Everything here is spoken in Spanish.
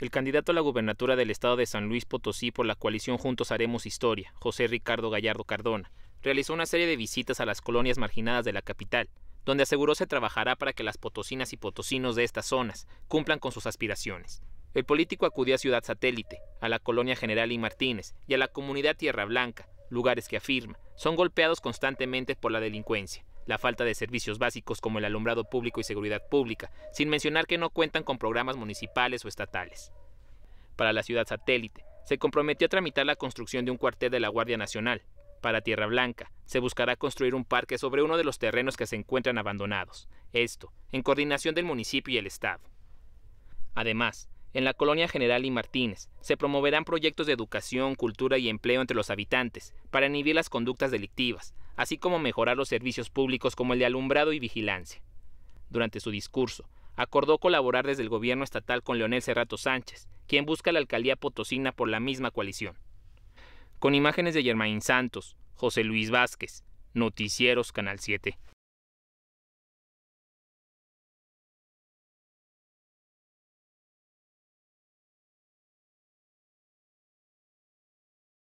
el candidato a la gubernatura del estado de San Luis Potosí por la coalición Juntos Haremos Historia, José Ricardo Gallardo Cardona, realizó una serie de visitas a las colonias marginadas de la capital, donde aseguró se trabajará para que las potosinas y potosinos de estas zonas cumplan con sus aspiraciones. El político acudió a Ciudad Satélite, a la colonia General y Martínez y a la comunidad Tierra Blanca, lugares que afirma son golpeados constantemente por la delincuencia, la falta de servicios básicos como el alumbrado público y seguridad pública, sin mencionar que no cuentan con programas municipales o estatales. Para la ciudad satélite, se comprometió a tramitar la construcción de un cuartel de la Guardia Nacional. Para Tierra Blanca, se buscará construir un parque sobre uno de los terrenos que se encuentran abandonados, esto, en coordinación del municipio y el Estado. Además, en la colonia General y Martínez se promoverán proyectos de educación, cultura y empleo entre los habitantes para inhibir las conductas delictivas, así como mejorar los servicios públicos como el de alumbrado y vigilancia. Durante su discurso, acordó colaborar desde el gobierno estatal con Leonel Serrato Sánchez, quien busca la alcaldía potosina por la misma coalición. Con imágenes de Germain Santos, José Luis Vázquez, Noticieros Canal 7.